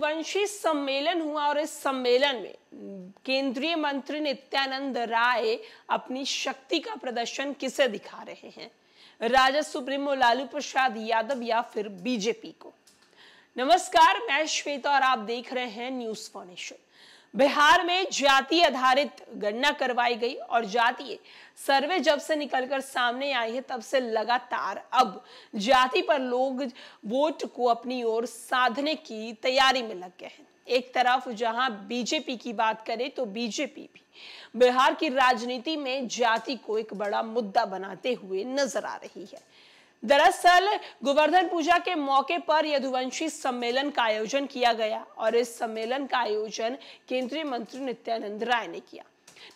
बहुवंशी सम्मेलन हुआ और इस सम्मेलन में केंद्रीय मंत्री नित्यानंद राय अपनी शक्ति का प्रदर्शन किसे दिखा रहे हैं राजद सुप्रीमो लालू प्रसाद यादव या फिर बीजेपी को नमस्कार मैं श्वेता और आप देख रहे हैं न्यूज फॉर बिहार में जाति आधारित गणना करवाई गई और जाति सर्वे जब से निकलकर सामने आई है तब से लगातार अब जाति पर लोग वोट को अपनी ओर साधने की तैयारी में लग गए हैं एक तरफ जहां बीजेपी की बात करें तो बीजेपी भी बिहार की राजनीति में जाति को एक बड़ा मुद्दा बनाते हुए नजर आ रही है दरअसल गोवर्धन पूजा के मौके पर यदुवंशी सम्मेलन का आयोजन किया गया और इस सम्मेलन का आयोजन केंद्रीय मंत्री नित्यानंद राय ने किया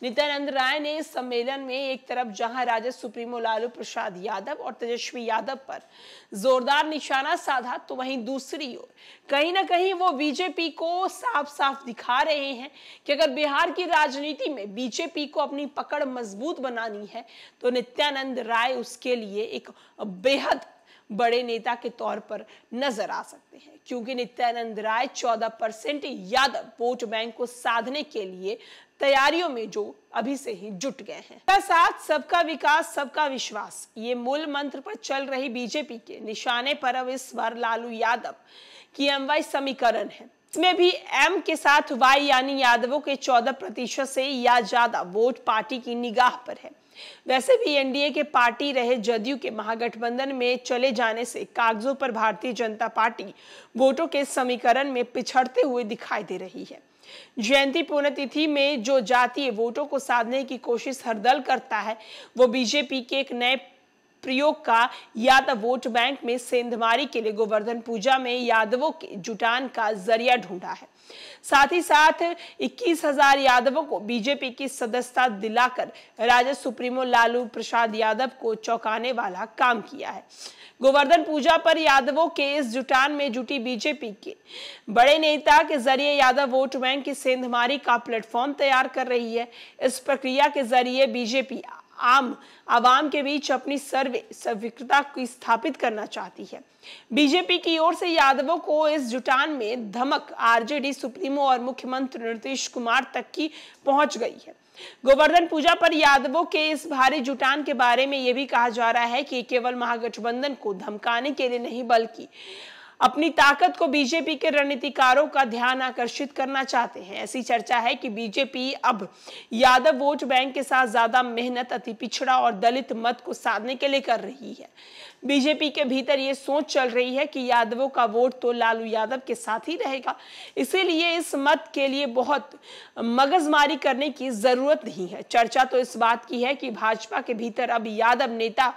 नित्यानंद राय ने इस सम्मेलन में एक तरफ जहां राजद सुप्रीमो लालू प्रसाद यादव और तेजस्वी यादव पर जोरदार निशाना साधा तो वहीं दूसरी ओर कहीं ना कहीं वो बीजेपी को साफ साफ दिखा रहे हैं कि अगर बिहार की राजनीति में बीजेपी को अपनी पकड़ मजबूत बनानी है तो नित्यानंद राय उसके लिए एक बेहद बड़े नेता के तौर पर नजर आ सकते हैं क्योंकि Nityanand Rai 14 percent Yadav vote bank को साधने के लिए तैयारियों में जो अभी से ही जुट गए हैं साथ सबका विकास सबका विश्वास ये मूल मंत्र पर चल रही बीजेपी के निशाने पर अब इस बार लालू यादव की एम समीकरण है इसमें भी एम के साथ वाई यानी यादवों के 14 प्रतिशत से या ज्यादा वोट पार्टी की निगाह पर है वैसे भी एनडीए के पार्टी रहे जदयू के महागठबंधन में चले जाने से कागजों पर भारतीय जनता पार्टी वोटों के समीकरण में पिछड़ते हुए दिखाई दे रही है जयंती पुण्यतिथि में जो जातीय वोटों को साधने की कोशिश हर दल करता है वो बीजेपी के एक नए प्रयोग का यादव तो वोट बैंक में सेंधमारी के लिए गोवर्धन पूजा में यादवों के जुटान का जरिया ढूंढा है साथ ही साथ 21,000 यादवों को बीजेपी की सदस्यता दिलाकर राजद सुप्रीमो लालू प्रसाद यादव को चौंकाने वाला काम किया है गोवर्धन पूजा पर यादवों के इस जुटान में जुटी बीजेपी के बड़े नेता के जरिए यादव वोट बैंक की सेंधमारी का प्लेटफॉर्म तैयार कर रही है इस प्रक्रिया के जरिए बीजेपी आम आवाम के बीच अपनी सर्व स्वीकृता की स्थापित करना चाहती है बीजेपी की ओर से यादवों को इस जुटान में धमक आरजेडी सुप्रीमो और मुख्यमंत्री नीतीश कुमार तक की पहुंच गई है गोवर्धन पूजा पर यादवों के इस भारी जुटान के बारे में यह भी कहा जा रहा है कि केवल महागठबंधन को धमकाने के लिए नहीं बल्कि अपनी ताकत को बीजेपी के रणनीतिकारों का ध्यान आकर्षित करना चाहते हैं ऐसी चर्चा है कि बीजेपी अब यादव वोट बैंक के साथ ज्यादा मेहनत अति पिछड़ा और दलित मत को साधने के लिए कर रही है बीजेपी के भीतर ये सोच चल रही है कि यादवों का वोट तो लालू यादव के साथ ही रहेगा इसीलिए इस मत के लिए बहुत मगजमारी करने की जरूरत नहीं है चर्चा तो इस बात की है कि भाजपा के भीतर अब यादव नेता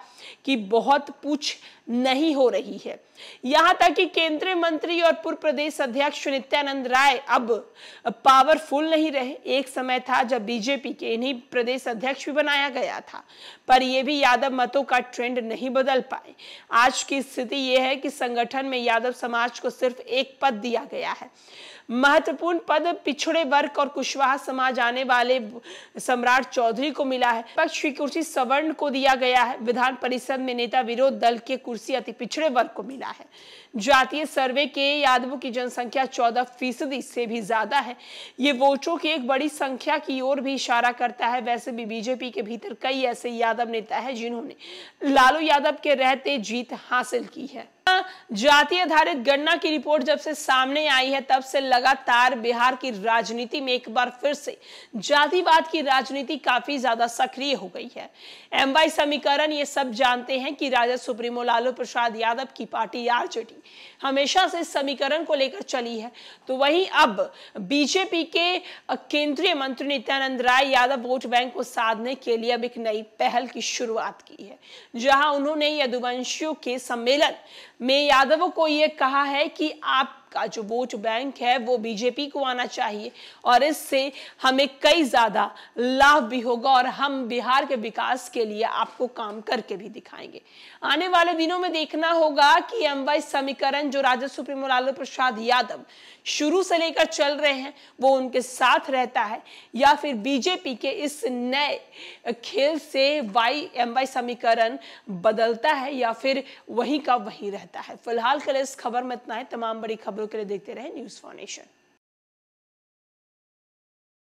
की बहुत पूछ नहीं हो रही है यहां तक कि केंद्रीय मंत्री और पूर्व प्रदेश अध्यक्ष नित्यानंद राय अब पावरफुल नहीं रहे एक समय था जब बीजेपी के इन्हीं प्रदेश अध्यक्ष भी बनाया गया था पर यह भी यादव मतों का ट्रेंड नहीं बदल पाए आज की स्थिति यह है कि संगठन में यादव समाज को सिर्फ एक पद दिया गया है महत्वपूर्ण पद पिछड़े वर्ग और कुशवाहा समाज आने वाले सम्राट चौधरी को मिला है पक्ष की कुर्सी सवर्ण को दिया गया है विधान परिषद में नेता विरोध दल के कुर्सी अति पिछड़े वर्ग को मिला है जातीय सर्वे के यादवों की जनसंख्या चौदह फीसदी से भी ज्यादा है ये वोटों की एक बड़ी संख्या की ओर भी इशारा करता है वैसे भी बीजेपी के भीतर कई ऐसे यादव यादव नेता है जिन्होंने लालू यादव के रहते जीत हासिल की है जाति आधारित गणना की रिपोर्ट जब से सामने आई है तब से लगातार बिहार की राजनीति में एक बार फिर से जातिवाद की राजनीति काफी ज्यादा सक्रिय हो गई है एम वाई समीकरण ये सब जानते हैं कि राजद सुप्रीमो लालू प्रसाद यादव की पार्टी आरजेडी हमेशा से समीकरण को लेकर चली है तो वही अब बीजेपी के केंद्रीय मंत्री नित्यानंद राय यादव वोट बैंक को साधने के लिए अब एक नई पहल की शुरुआत की है जहां उन्होंने यदुवंशियों के सम्मेलन में यादव को यह कहा है कि आप का जो वोट बैंक है वो बीजेपी को आना चाहिए और इससे हमें कई ज़्यादा लाभ भी होगा और हम बिहार के विकास के लिए आपको काम करके भी दिखाएंगे आने वाले दिनों में देखना होगा कि एम समीकरण जो राजद सुप्रीमो लालू प्रसाद यादव शुरू से लेकर चल रहे हैं वो उनके साथ रहता है या फिर बीजेपी के इस नए खेल से वाई एम वाई समीकरण बदलता है या फिर वही का वही रहता है फिलहाल कल इस खबर में इतना है तमाम बड़ी खबर खबरों के लिए देखते रहे न्यूज़ फाउंडेशन